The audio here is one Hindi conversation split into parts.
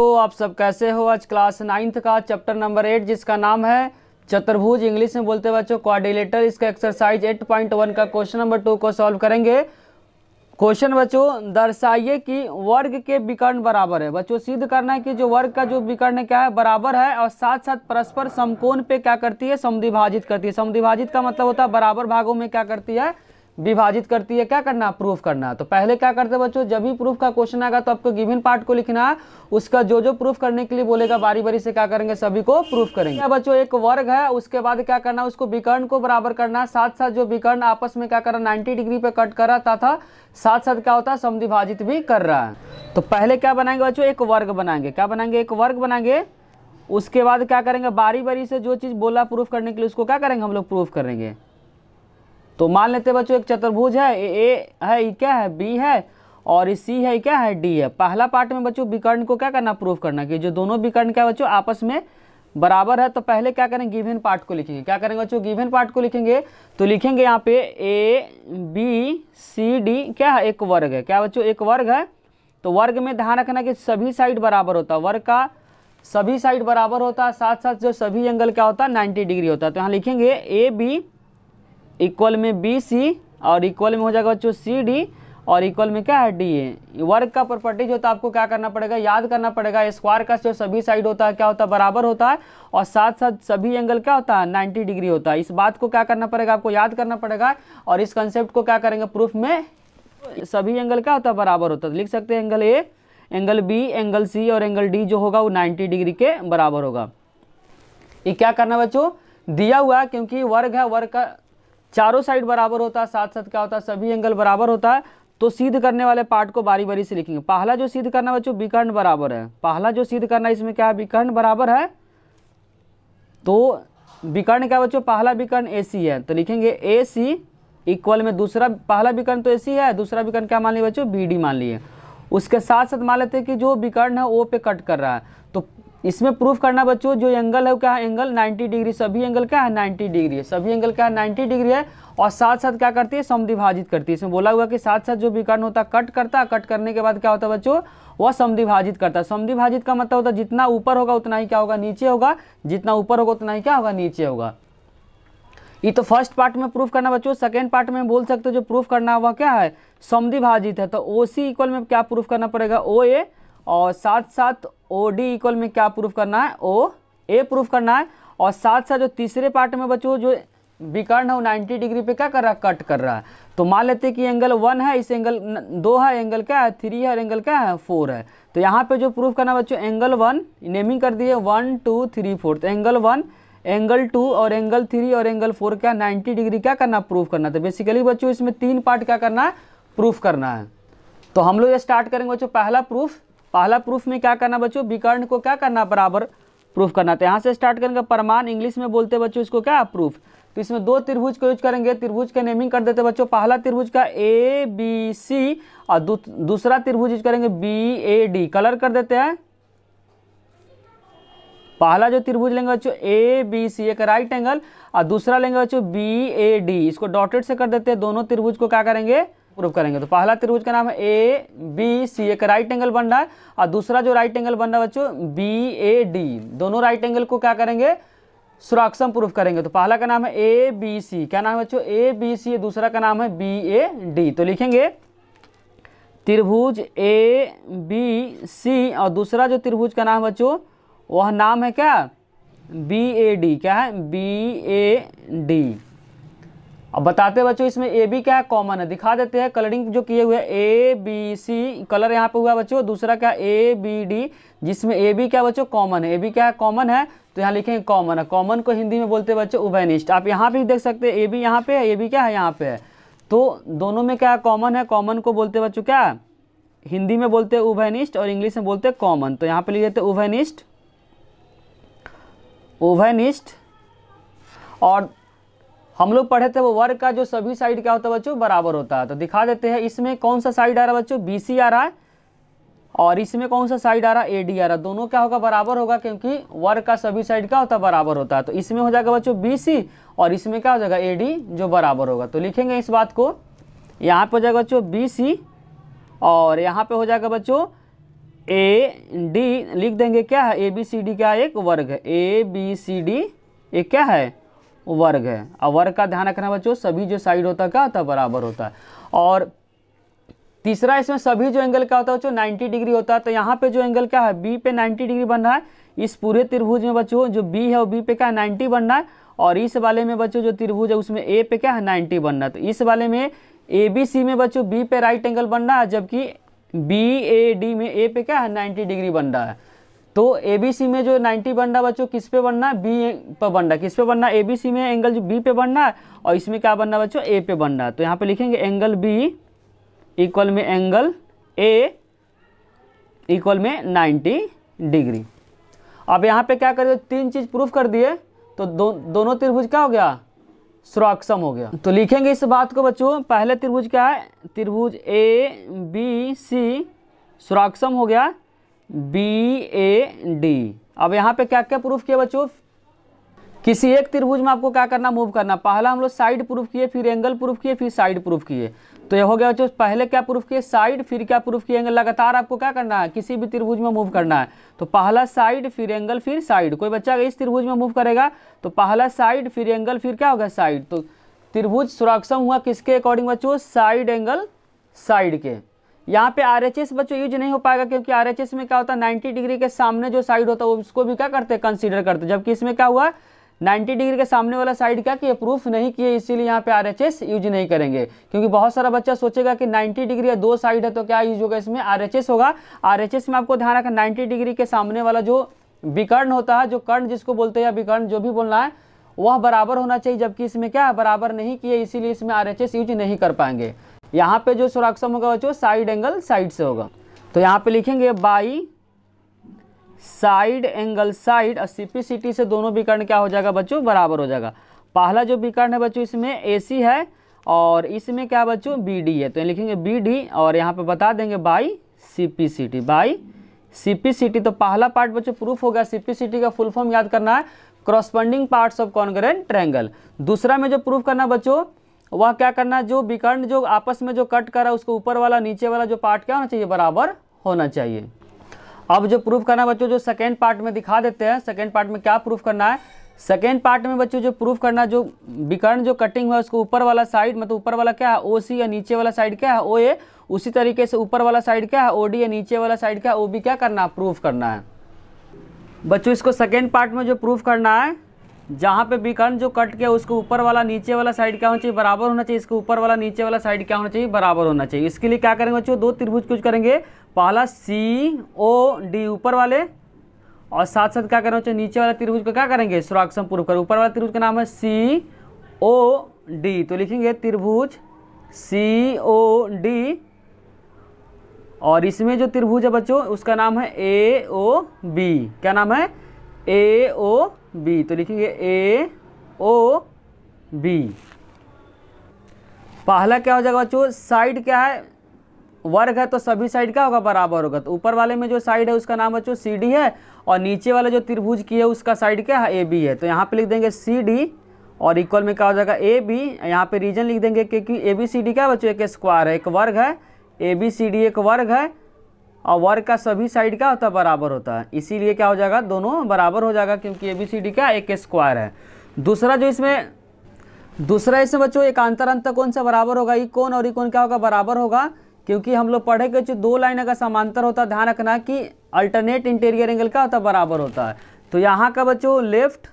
तो आप सब कैसे हो आज क्लास नाइन्थ का चैप्टर नंबर एट जिसका नाम है चतुर्भुज इंग्लिश में बोलते बच्चों क्वाडिलेटर इसका एक्सरसाइज एट पॉइंट वन का क्वेश्चन नंबर टू को सॉल्व करेंगे क्वेश्चन बच्चों दर्शाइए कि वर्ग के विकर्ण बराबर है बच्चों सिद्ध करना है कि जो वर्ग का जो विकर्ण क्या है बराबर है और साथ साथ परस्पर समकोण पे क्या करती है समद्विभाजित करती है समद्विभाजित का मतलब होता है बराबर भागों में क्या करती है विभाजित करती है क्या करना प्रूफ करना तो पहले क्या करते हैं बच्चों जब भी प्रूफ का क्वेश्चन आएगा तो आपको गिविन पार्ट को लिखना उसका जो जो प्रूफ करने के लिए बोलेगा बारी बारी से क्या करेंगे सभी को प्रूफ करेंगे बच्चों एक वर्ग है उसके बाद क्या करना उसको विकर्ण को बराबर करना साथ साथ जो विकर्ण आपस में क्या कर रहा नाइन्टी डिग्री पे कट कर रहा था साथ साथ क्या होता है विभाजित भी कर रहा है तो पहले क्या बनाएंगे बच्चों एक वर्ग बनाएंगे क्या बनाएंगे एक वर्ग बनाएंगे उसके बाद क्या करेंगे बारी बारी से जो चीज़ बोला प्रूफ करने के लिए उसको क्या करेंगे हम लोग प्रूफ करेंगे तो मान लेते बच्चों एक चतुर्भुज है ए है ये क्या है बी है और ये सी है क्या है डी है पहला पार्ट में बच्चों विकर्ण को क्या करना प्रूफ करना कि जो दोनों विकर्ण क्या बच्चों आपस में बराबर है तो पहले क्या करेंगे गिवन पार्ट को लिखेंगे क्या करेंगे बच्चों गिवन पार्ट को लिखेंगे तो लिखेंगे यहाँ पे ए बी सी डी क्या है एक वर्ग है क्या बच्चों एक वर्ग है तो वर्ग में ध्यान रखना कि सभी साइड बराबर होता है वर्ग का सभी साइड बराबर होता है साथ साथ जो सभी एंगल क्या होता है नाइन्टी डिग्री होता है तो यहाँ लिखेंगे ए बी इक्वल में बी सी और इक्वल में हो जाएगा बच्चों सी डी और इक्वल में क्या है डी ए वर्ग का जो होता है आपको क्या करना पड़ेगा याद करना पड़ेगा स्क्वायर का जो सभी साइड होता है क्या होता है बराबर होता है और साथ साथ सभी एंगल क्या होता है 90 डिग्री होता है इस बात को क्या करना पड़ेगा आपको याद करना पड़ेगा और इस कंसेप्ट को क्या करेंगे प्रूफ में सभी एंगल क्या होता है बराबर होता है लिख सकते हैं angle A angle B angle C और एंगल डी जो होगा वो नाइन्टी डिग्री के बराबर होगा ये क्या करना बच्चों दिया हुआ क्योंकि वर्ग है वर्ग का चारों साइड बराबर होता है साथ साथ क्या होता है सभी एंगल बराबर होता है तो सीध करने वाले पार्ट को बारी बारी से लिखेंगे पहला जो सीध करना बच्चों विकर्ण बराबर है पहला जो सीध करना इसमें क्या है विकर्ण बराबर है तो विकर्ण क्या बच्चों पहला विकर्ण ए सी है तो लिखेंगे ए सी इक्वल में दूसरा पहला विकर्ण तो ए सी है दूसरा विकर्ण क्या मान लिया बच्चों बी डी मान लिए उसके साथ साथ मान लेते हैं कि जो विकर्ण है ओ पे कट कर रहा है तो इसमें प्रूफ करना बच्चों जो एंगल है वो क्या है एंगल 90 डिग्री सभी एंगल क्या है 90 डिग्री है सभी एंगल क्या है 90 डिग्री है और साथ साथ क्या करती है समद्विभाजित करती है इसमें बोला हुआ कि साथ साथ जो विकर्ण होता है कट करता है कट करने के बाद क्या होता है बच्चों वह समद्विभाजित करता है समद्विभाजित का मतलब होता है जितना ऊपर होगा उतना ही क्या होगा नीचे होगा जितना ऊपर होगा उतना ही क्या होगा नीचे होगा ये तो फर्स्ट पार्ट में प्रूफ करना बच्चों सेकेंड पार्ट में बोल सकते हो जो प्रूफ करना होगा क्या है समद्विभाजित है तो ओ सी इक्वल में क्या प्रूफ करना पड़ेगा ओ ए और साथ साथ ओ डी इक्वल में क्या प्रूफ करना है ओ ए प्रूफ करना है और साथ साथ जो तीसरे पार्ट में बच्चों जो विकर्ण है वो 90 डिग्री पे क्या कर रहा है कट कर रहा है तो मान लेते हैं कि एंगल वन है इस एंगल दो है एंगल क्या है थ्री है और एंगल क्या है फोर है तो यहाँ पे जो प्रूफ करना बच्चों एंगल वन नेमिंग कर दिए वन टू थ्री फोर तो एंगल वन एंगल टू और एंगल थ्री और एंगल फोर क्या नाइन्टी डिग्री क्या करना प्रूफ करना तो बेसिकली बच्चों इसमें तीन पार्ट क्या करना है प्रूफ करना है तो हम लोग स्टार्ट करेंगे बच्चों पहला प्रूफ पहला प्रूफ में क्या करना बच्चों विकर्ण को क्या करना बराबर प्रूफ करना तो यहाँ से स्टार्ट करेंगे प्रमाण इंग्लिश में बोलते बच्चों इसको क्या प्रूफ तो इसमें दो त्रिभुज को यूज करेंगे त्रिभुज का नेमिंग कर देते बच्चों पहला त्रिभुज का ए बी सी और दूसरा त्रिभुज यूज करेंगे बी ए डी कलर कर देते हैं पहला जो त्रिभुज लेंगे बच्चों ए बी सी एक राइट एंगल और दूसरा लेंगे बच्चों बी ए डी इसको डॉटेड से कर देते हैं दोनों त्रिभुज को क्या करेंगे प्रूव करेंगे तो पहला त्रिभुज का नाम है ए बी सी एक राइट एंगल बन रहा है और दूसरा जो राइट एंगल बन रहा है बच्चों बी ए डी दोनों राइट एंगल को क्या करेंगे सुराक्षम प्रूफ करेंगे तो पहला का नाम है ए बी सी क्या नाम है बच्चों ए बी सी दूसरा का नाम है बी ए डी तो लिखेंगे त्रिभुज ए बी सी और दूसरा जो त्रिभुज का नाम है बच्चों वह नाम है क्या बी ए डी क्या है बी ए डी अब बताते बच्चों इसमें ए बी क्या है कॉमन है दिखा देते हैं कलरिंग जो किए हुए ए बी सी कलर यहाँ पे हुआ बच्चों दूसरा क्या ए बी डी जिसमें ए बी क्या बच्चों कॉमन है ए बी क्या है कॉमन है तो यहाँ लिखेंगे कॉमन है कॉमन को हिंदी में बोलते हैं बच्चों उभयनिष्ठ आप यहाँ पे देख सकते हैं ए बी यहाँ पे है ए बी क्या है यहाँ पे है तो दोनों में क्या कॉमन है कॉमन को बोलते बच्चों क्या हिंदी में बोलते हैं उभयनिष्ठ और इंग्लिश में बोलते हैं कॉमन तो यहाँ पे लिख देते उभयनिष्ठ उभयनिष्ठ और हम लोग पढ़े थे वो वर्ग का जो सभी साइड क्या होता है बच्चों बराबर होता है तो दिखा देते हैं इसमें कौन सा साइड आ रहा है बच्चों बी आ रहा है और इसमें कौन सा साइड आ रहा है ए डी आ रहा है दोनों क्या होगा बराबर होगा क्योंकि वर्ग का सभी साइड क्या होता है बराबर होता है तो इसमें हो जाएगा बच्चों बी और इसमें क्या हो जाएगा ए डी जो बराबर होगा तो लिखेंगे इस बात को यहाँ पे हो जाएगा बच्चों बी और यहाँ पे हो जाएगा बच्चों ए डी लिख देंगे क्या है ए बी सी डी क्या एक वर्ग है ए बी सी डी एक क्या है वर्ग है और वर्ग का ध्यान रखना बच्चों सभी जो साइड होता है क्या होता बराबर होता है और तीसरा इसमें सभी जो एंगल क्या होता है बच्चों 90 डिग्री होता है तो यहाँ पे जो एंगल क्या है बी पे 90 डिग्री बन रहा है इस पूरे त्रिभुज में बच्चों जो बी है वो बी पे क्या है नाइन्टी बन रहा है और इस वाले में बच्चों जो त्रिभुज है उसमें ए पे क्या है नाइन्टी बन रहा है तो इस वाले में ए बी सी में बच्चों बी पे राइट एंगल बन रहा है जबकि बी ए डी में ए पे क्या है नाइन्टी डिग्री बन रहा है तो ए बी सी में जो 90 बन रहा बच्चों किस पे बनना बी पर रहा किस पे बनना ए बी सी में एंगल जो बी पे बनना है और इसमें क्या बनना बच्चों ए पे बनना तो यहाँ पे लिखेंगे एंगल बी इक्वल में एंगल ए इक्वल में 90 डिग्री अब यहाँ पे क्या कर तीन चीज़ प्रूफ कर दिए तो दो, दोनों त्रिभुज क्या हो गया सुरक्षम हो गया तो लिखेंगे इस बात को बच्चों पहले त्रिभुज क्या है त्रिभुज ए बी सी सुरक्षम हो गया बी ए डी अब यहाँ पे क्या क्या प्रूफ किए बच्चों किसी एक त्रिभुज में आपको क्या करना मूव करना पहला हम लोग साइड प्रूफ किए फिर एंगल प्रूफ किए फिर साइड प्रूफ किए तो ये हो गया बच्चों पहले क्या प्रूफ किए साइड फिर क्या प्रूफ किए एंगल लगातार आपको क्या करना है किसी भी त्रिभुज में मूव करना है तो पहला साइड फिर एंगल फिर साइड कोई बच्चा अगर इस त्रिभुज में मूव करेगा तो पहला साइड फिर एंगल फिर क्या होगा साइड तो त्रिभुज सुरक्षम हुआ किसके अकॉर्डिंग बच्चों साइड एंगल साइड के यहाँ पे आर बच्चों यूज नहीं हो पाएगा क्योंकि आर में क्या होता है नाइन्टी डिग्री के सामने जो साइड होता है उसको भी क्या करते हैं कंसिडर करते हैं जबकि इसमें क्या हुआ 90 डिग्री के सामने वाला साइड क्या कि प्रूफ नहीं किए इसीलिए यहाँ पे आर यूज नहीं करेंगे क्योंकि बहुत सारा बच्चा सोचेगा कि 90 डिग्री या दो साइड है तो क्या यूज होगा इसमें आर होगा आर में आपको ध्यान रखना नाइन्टी डिग्री के सामने वाला जो विकर्ण होता है जो कर्ण जिसको बोलते हैं विकर्ण जो भी बोलना है वह बराबर होना चाहिए जबकि इसमें क्या बराबर नहीं किए इसीलिए इसमें आर यूज नहीं कर पाएंगे यहाँ पे जो स्वराक्षम होगा बच्चों साइड एंगल साइड से होगा तो यहाँ पे लिखेंगे बाई साइड एंगल साइड और सीपीसीटी से दोनों विकर्ण क्या हो जाएगा बच्चों बराबर हो जाएगा पहला जो विकर्ण है बच्चों इसमें सी है और इसमें क्या बच्चों डी है तो ये लिखेंगे डी और यहाँ पे बता देंगे बाई टी बाई टी तो पहला पार्ट बच्चों प्रूफ हो गया टी का फुल फॉर्म याद करना है corresponding parts of congruent triangle दूसरा में जो प्रूफ करना बच्चों वह क्या करना है जो विकर्ण जो आपस में जो कट कर रहा है उसको ऊपर वाला नीचे वाला जो पार्ट क्या होना चाहिए बराबर होना चाहिए अब जो प्रूफ करना है बच्चों जो सेकेंड पार्ट में दिखा देते हैं सेकेंड पार्ट में क्या प्रूफ करना है सेकेंड पार्ट में बच्चों जो प्रूफ करना जो विकर्ण जो कटिंग हुआ उसको ऊपर वाला साइड मतलब ऊपर वाला क्या है ओ सी या नीचे वाला साइड क्या है ओ ए उसी तरीके से ऊपर वाला साइड क्या है ओ डी या नीचे वाला साइड क्या है ओ बी क्या करना है प्रूफ करना है बच्चों इसको सेकेंड पार्ट में जो प्रूफ करना है जहाँ पे विकर्ण जो कट किया उसको ऊपर वाला नीचे वाला साइड क्या होना चाहिए बराबर होना चाहिए इसके ऊपर वाला नीचे वाला साइड क्या होना चाहिए बराबर होना चाहिए इसके लिए क्या करेंगे बच्चों दो त्रिभुज कुछ करेंगे पहला सी ओ डी ऊपर वाले और साथ साथ क्या करेंगे बच्चों नीचे वाला त्रिभुज को क्या करेंगे सुराक्षम प्रूफ करें ऊपर वाला त्रिभुज का नाम है सी ओ डी तो लिखेंगे त्रिभुज सी ओ डी और इसमें जो त्रिभुज है बच्चों उसका नाम है ए ओ बी क्या नाम है ए ओ बी तो लिखेंगे ए ओ बी पहला क्या हो जाएगा बच्चों साइड क्या है वर्ग है तो सभी साइड क्या होगा बराबर होगा तो ऊपर वाले में जो साइड है उसका नाम बच्चों सी डी है और नीचे वाला जो त्रिभुज की है उसका साइड क्या है ए बी है तो यहाँ पे लिख देंगे सी डी और इक्वल में क्या हो जाएगा ए बी यहाँ पे रीजन लिख देंगे क्योंकि ए बी सी डी क्या बच्चों एक स्क्वायर है एक वर्ग है ए बी सी डी एक वर्ग है और वर्ग का सभी साइड का होता बराबर होता है इसीलिए क्या हो जाएगा दोनों बराबर हो जाएगा क्योंकि ए बी सी डी का एक स्क्वायर है दूसरा जो इसमें दूसरा इसमें बच्चों एक अंतर अंतर कौन सा बराबर होगा ये कौन और ये कौन क्या होगा बराबर होगा क्योंकि हम लोग पढ़े के जो दो लाइन का समांतर होता है ध्यान रखना कि अल्टरनेट इंटीरियर एंगल का होता बराबर होता है तो यहाँ का बच्चों लेफ्ट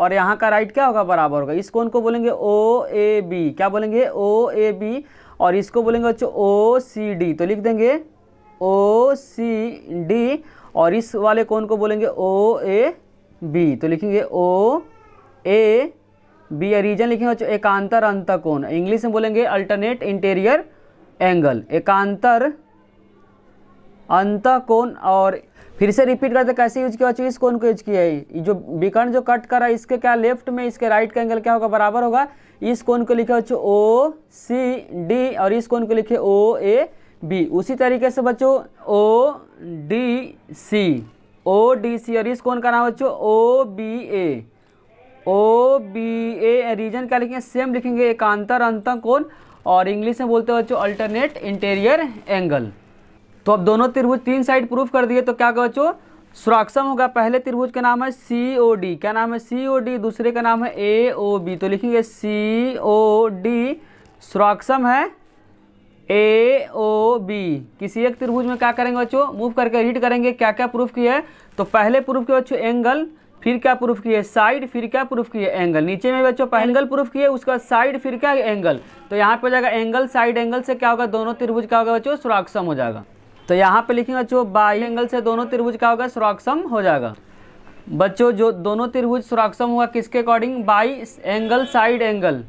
और यहाँ का राइट क्या होगा बराबर होगा इस कौन को बोलेंगे ओ ए बी क्या बोलेंगे ओ ए बी और इसको बोलेंगे बच्चों ओ सी डी तो लिख देंगे ओ सी डी और इस वाले कोन को बोलेंगे ओ ए बी तो लिखेंगे ओ ए बी या रीजन लिखेंगे एकांतर अंत कोण इंग्लिश में बोलेंगे अल्टरनेट इंटीरियर एंगल एकांतर अंत कोण और फिर से रिपीट करते कैसे यूज किया इस कोण को यूज किया है जो विकर्ण जो कट कर रहा है इसके क्या लेफ्ट में इसके राइट का एंगल क्या होगा बराबर होगा इस कोण को लिखे हो ओ सी डी और इस कोण को लिखे ओ ए बी उसी तरीके से बच्चों O D C O D C और इस कौन का नाम बच्चों O B A O B A reason क्या लिखेंगे सेम लिखेंगे एकांतर अंतर कौन और इंग्लिश में बोलते हैं बच्चों अल्टरनेट इंटीरियर एंगल तो अब दोनों त्रिभुज तीन साइड प्रूफ कर दिए तो क्या बच्चों सुराक्षम होगा पहले त्रिभुज का नाम है सी ओ डी क्या नाम है सी ओ डी दूसरे का नाम है ए ओ बी तो लिखेंगे सी ओ डी सुराक्षम है ए ओ बी किसी एक त्रिभुज में क्या करेंगे बच्चों मूव करके रीड करेंगे क्या क्या प्रूफ किया है तो पहले प्रूफ किया बच्चों एंगल फिर क्या प्रूफ किए साइड फिर क्या प्रूफ किए एंगल नीचे में बच्चों एंगल प्रूफ किए उसका साइड फिर क्या एंगल तो यहाँ पे हो जाएगा एंगल साइड एंगल से क्या होगा दोनों त्रिभुज क्या होगा बच्चों सुराक्षम हो जाएगा तो यहाँ पे लिखेंगे बच्चों बाई एंगल से दोनों त्रिभुज क्या होगा सुराक्षम हो जाएगा बच्चों जो दोनों त्रिभुज सुराक्षम हुआ किसके according by angle side angle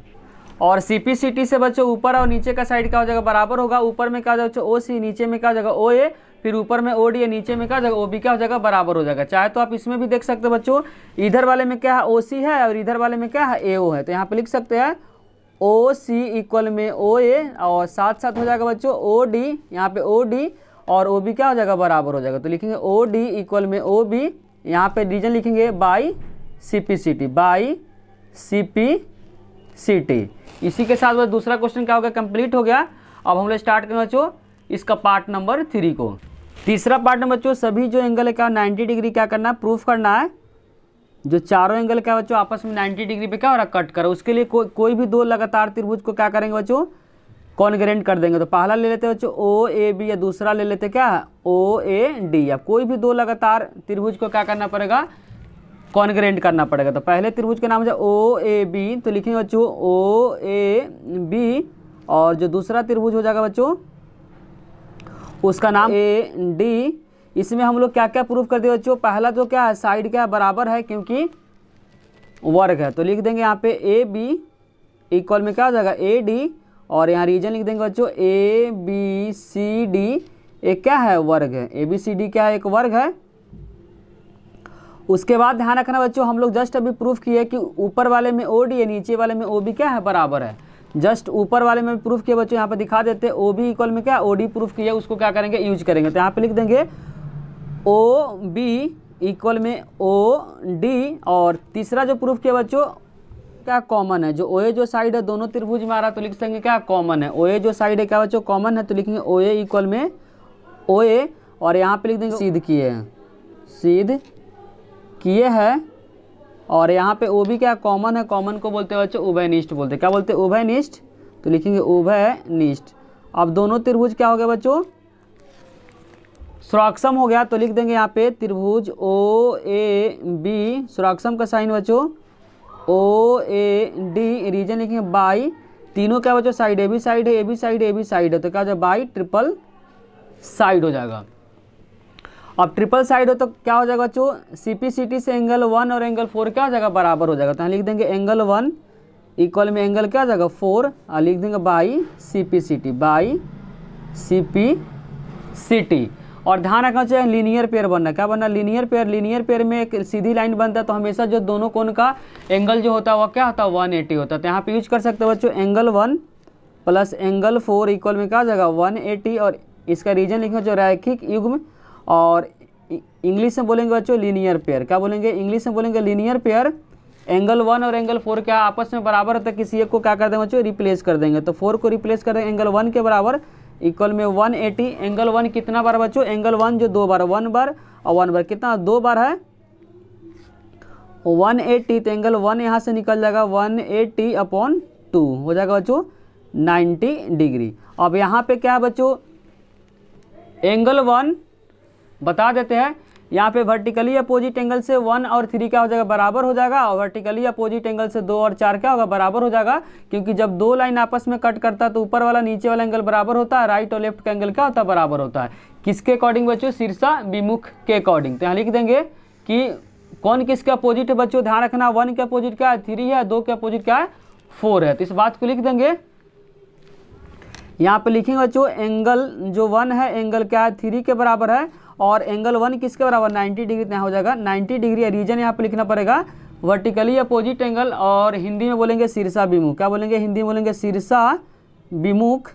और सी पी सी टी से बच्चों ऊपर और नीचे का साइड क्या हो जाएगा बराबर होगा ऊपर में क्या हो जाएगा ओ सी नीचे में क्या हो जाएगा ओ ए फिर ऊपर में ओ डी ए नीचे में क्या हो जाएगा ओ बी क्या हो जाएगा बराबर हो जाएगा चाहे तो आप इसमें भी देख सकते हो बच्चों इधर वाले में क्या है ओ सी है और इधर वाले में क्या है ए ओ है तो यहाँ पे लिख सकते हैं ओ सी इक्वल में ओ ए और साथ साथ हो जाएगा बच्चों ओ डी यहाँ पे ओ डी और ओ बी क्या हो जाएगा बराबर हो जाएगा तो लिखेंगे ओ डी इक्वल में ओ बी यहाँ पे रीजन लिखेंगे by C P C T by C P C T इसी के साथ वह दूसरा क्वेश्चन क्या हो गया कंप्लीट हो गया अब हम लोग स्टार्ट करें बच्चों इसका पार्ट नंबर थ्री को तीसरा पार्ट नंबर बच्चों सभी जो एंगल है क्या नाइन्टी डिग्री क्या करना है प्रूफ करना है जो चारों एंगल क्या बच्चों आपस में नाइन्टी डिग्री पे क्या हो रहा कट करो उसके लिए को, कोई भी दो लगातार त्रिभुज को क्या करेंगे बच्चों कॉन्ग्रेंट कर देंगे तो पहला ले लेते हैं बच्चों ओ ए बी या दूसरा ले लेते क्या ओ ए डी या कोई भी दो लगातार त्रिभुज को क्या करना पड़ेगा कॉन्ग्रेंट करना पड़ेगा तो पहले त्रिभुज का नाम जाए ओ ए बी तो लिखेंगे बच्चों ओ ए बी और जो दूसरा त्रिभुज हो जाएगा बच्चों उसका नाम ए डी इसमें हम लोग क्या क्या प्रूफ कर दिए बच्चों पहला तो क्या है साइड क्या है बराबर है क्योंकि वर्ग है तो लिख देंगे यहाँ पे ए बी इक्वल में क्या हो जाएगा ए डी और यहाँ रीजन लिख देंगे बच्चों ए बी सी डी एक क्या है वर्ग है ए बी सी डी क्या है एक वर्ग है उसके बाद ध्यान रखना बच्चों हम लोग जस्ट अभी प्रूफ किए कि ऊपर वाले में ओ डी है नीचे वाले में ओ बी क्या है बराबर है जस्ट ऊपर वाले में प्रूफ किए बच्चों यहाँ पर दिखा देते हैं ओ बी इक्वल में क्या ओ डी प्रूफ किया उसको क्या करेंगे यूज करेंगे तो यहाँ पर लिख देंगे ओ बी इक्वल में ओ डी और तीसरा जो प्रूफ किया बच्चों क्या कॉमन है जो ओए जो साइड है दोनों त्रिभुज में आ रहा है तो लिख सकेंगे क्या कॉमन है ओए जो साइड है क्या बच्चों कॉमन है तो लिखेंगे ओए इक्वल में ओए और यहाँ पे लिख देंगे सीध किए सीध किए है और यहाँ पे ओ भी क्या कॉमन है कॉमन को बोलते हैं बच्चे निष्ठ बोलते हैं क्या बोलते हैं निष्ठ तो लिखेंगे निष्ठ अब दोनों त्रिभुज क्या हो गया बच्चों सुरक्षम हो गया तो लिख देंगे यहाँ पे त्रिभुज ओ ए बी सुरक्षम का साइन बच्चों ओ ए डी रीजन लिखेंगे बाई तीनों क्या बच्चों साइड ए बी साइड है A B side A B side है तो क्या हो जाए बाई ट्रिपल साइड हो जाएगा अब ट्रिपल साइड हो तो क्या हो जाएगा बच्चों सी पी सी टी से एंगल वन और एंगल फोर क्या हो जाएगा बराबर हो जाएगा तो यहाँ लिख देंगे एंगल वन इक्वल में एंगल क्या हो जाएगा फोर और लिख देंगे by C P C T by C P C T और ध्यान रखना चाहिए लीनियर पेयर बनना क्या बनना लीनियर पेयर लीनियर पेयर में एक सीधी लाइन बनता है तो हमेशा जो दोनों कोण का एंगल जो होता है वह क्या होता है वन एटी होता है तो यहाँ पर यूज कर सकते हो बच्चों angle one plus angle four equal में क्या हो जाएगा वन एटी और इसका रीजन लिखना जो रैखिक युग्म और इंग्लिश में बोलेंगे बच्चों लीनियर पेयर क्या बोलेंगे इंग्लिश में बोलेंगे लीनियर पेयर एंगल वन और एंगल फोर क्या आपस में बराबर होता है तो किसी एक को क्या कर देंगे बच्चों रिप्लेस कर देंगे तो फोर को रिप्लेस कर देंगे एंगल वन के बराबर इक्वल में वन एटी एंगल वन कितना बार बच्चों एंगल वन जो दो बार वन बार और वन बार कितना दो बार है वन एटी तो एंगल वन यहाँ से निकल जाएगा वन एटी अपॉन टू हो जाएगा बच्चों नाइन्टी डिग्री अब यहाँ पे क्या है बच्चों एंगल वन बता देते हैं यहाँ पे वर्टिकली अपोजिट एंगल से वन और थ्री क्या हो जाएगा बराबर हो जाएगा और वर्टिकली अपोजिट एंगल से दो और चार क्या होगा बराबर हो जाएगा क्योंकि जब दो लाइन आपस में कट करता है तो ऊपर वाला नीचे वाला एंगल बराबर होता है राइट और लेफ्ट का एंगल क्या होता है बराबर होता है किसके अकॉर्डिंग बच्चों शीर्षा विमुख के अकॉर्डिंग तो यहाँ लिख देंगे कि कौन किसके अपोजिट है बच्चों ध्यान रखना वन के अपोजिट क्या है थ्री है दो के अपोजिट क्या है फोर है तो इस बात को लिख देंगे यहाँ पे लिखेंगे बच्चों एंगल जो वन है एंगल क्या है थ्री के बराबर है और एंगल वन किसके बराबर 90 डिग्री यहाँ हो जाएगा 90 डिग्री रीजन यहाँ पे लिखना पड़ेगा वर्टिकली अपोजिट एंगल और हिंदी में बोलेंगे सिरसा विमुख क्या बोलेंगे हिंदी में बोलेंगे सिरसा विमुख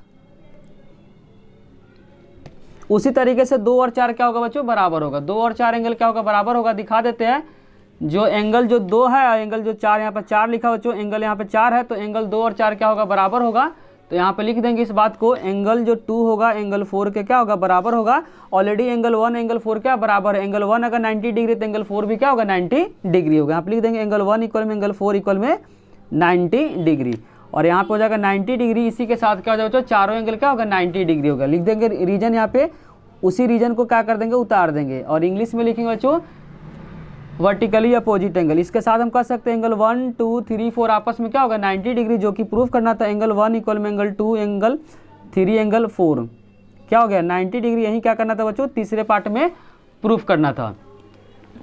उसी तरीके से दो और चार क्या होगा बच्चों बराबर होगा दो और चार एंगल क्या होगा बराबर होगा दिखा देते हैं जो एंगल जो दो है एंगल जो चार यहाँ पर चार लिखा बच्चों एंगल यहाँ पर चार है तो एंगल दो और चार क्या होगा बराबर होगा तो यहाँ पे लिख देंगे इस बात को एंगल जो टू होगा एंगल फोर के क्या होगा बराबर होगा already angle one angle four क्या बराबर है एंगल वन अगर 90 डिग्री तो एंगल फोर भी क्या होगा 90 डिग्री होगा यहाँ पे लिख देंगे एंगल वन इक्वल में एंगल फोर इक्वल में 90 डिग्री और यहाँ पे हो जाएगा 90 डिग्री इसी के साथ क्या हो जाएगा चारों एंगल क्या होगा नाइन्टी डिग्री होगा लिख देंगे रीजन यहाँ पे उसी रीजन को क्या कर देंगे उतार देंगे और इंग्लिश में लिखेंगे बच्चों वर्टिकली अपोजिट एंगल इसके साथ हम कह सकते हैं angle one two three four आपस में क्या होगा 90 डिग्री जो कि प्रूफ करना था एंगल वन इक्वल में angle two angle three angle four क्या हो गया 90 डिग्री यही क्या करना था बच्चों तीसरे पार्ट में प्रूफ करना था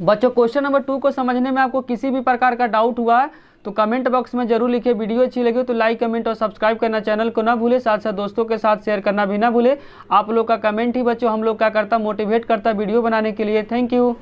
बच्चों क्वेश्चन नंबर टू को समझने में आपको किसी भी प्रकार का डाउट हुआ है तो कमेंट बॉक्स में जरूर लिखिए वीडियो अच्छी लगी तो लाइक कमेंट और सब्सक्राइब करना चैनल को ना भूले साथ साथ दोस्तों के साथ शेयर करना भी ना भूले आप लोग का कमेंट ही बच्चों हम लोग क्या करता मोटिवेट करता वीडियो बनाने के लिए थैंक यू